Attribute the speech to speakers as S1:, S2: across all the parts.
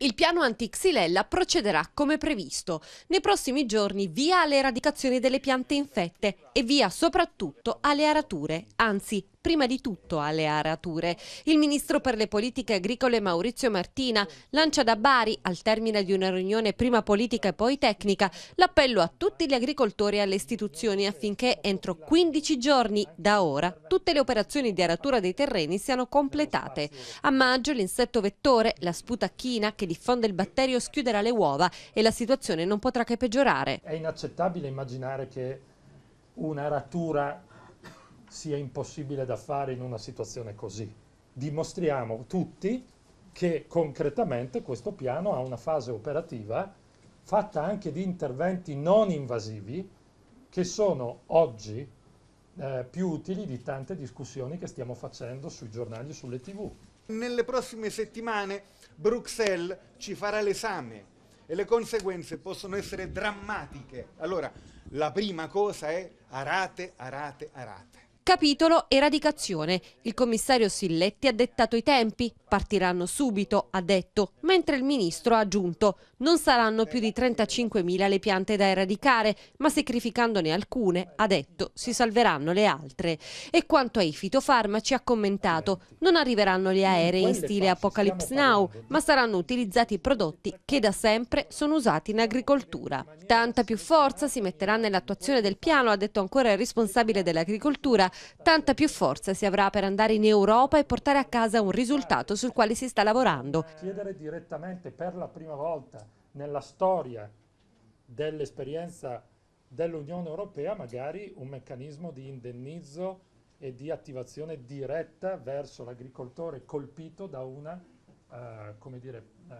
S1: Il piano anti xilella procederà come previsto. Nei prossimi giorni via alle eradicazioni delle piante infette e via soprattutto alle arature, anzi prima di tutto alle arature. Il ministro per le politiche agricole Maurizio Martina lancia da Bari, al termine di una riunione prima politica e poi tecnica, l'appello a tutti gli agricoltori e alle istituzioni affinché entro 15 giorni da ora tutte le operazioni di aratura dei terreni siano completate. A maggio l'insetto vettore, la sputacchina che diffonde il batterio schiuderà le uova e la situazione non potrà che peggiorare. È
S2: inaccettabile immaginare che una rattura sia impossibile da fare in una situazione così. Dimostriamo tutti che concretamente questo piano ha una fase operativa fatta anche di interventi non invasivi che sono oggi eh, più utili di tante discussioni che stiamo facendo sui giornali e sulle tv. Nelle prossime settimane Bruxelles ci farà l'esame e le conseguenze possono essere drammatiche. Allora, la prima cosa è arate, arate, arate.
S1: Capitolo eradicazione. Il commissario Silletti ha dettato i tempi, partiranno subito, ha detto, mentre il ministro ha aggiunto non saranno più di 35.000 le piante da eradicare, ma sacrificandone alcune, ha detto, si salveranno le altre. E quanto ai fitofarmaci ha commentato non arriveranno gli aerei in stile Apocalypse Now, ma saranno utilizzati prodotti che da sempre sono usati in agricoltura. Tanta più forza si metterà nell'attuazione del piano, ha detto ancora il responsabile dell'agricoltura, tanta più forza si avrà per andare in Europa e portare a casa un risultato sul quale si sta lavorando.
S2: Chiedere direttamente per la prima volta nella storia dell'esperienza dell'Unione Europea magari un meccanismo di indennizzo e di attivazione diretta verso l'agricoltore colpito da una, uh, come dire, uh,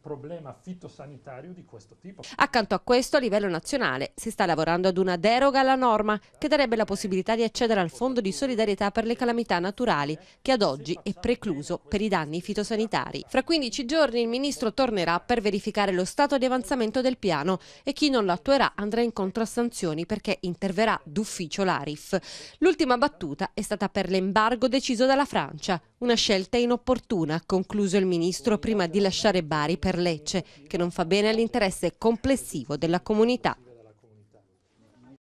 S2: problema fitosanitario di questo tipo.
S1: Accanto a questo, a livello nazionale, si sta lavorando ad una deroga alla norma che darebbe la possibilità di accedere al Fondo di solidarietà per le calamità naturali, che ad oggi è precluso per i danni fitosanitari. Fra 15 giorni il ministro tornerà per verificare lo stato di avanzamento del piano e chi non lo attuerà andrà incontro a sanzioni perché interverrà d'ufficio l'ARIF. L'ultima battuta è stata per l'embargo deciso dalla Francia, una scelta inopportuna, ha concluso il ministro prima di lasciare Bari per Lecce, che non fa bene all'interesse complessivo della comunità.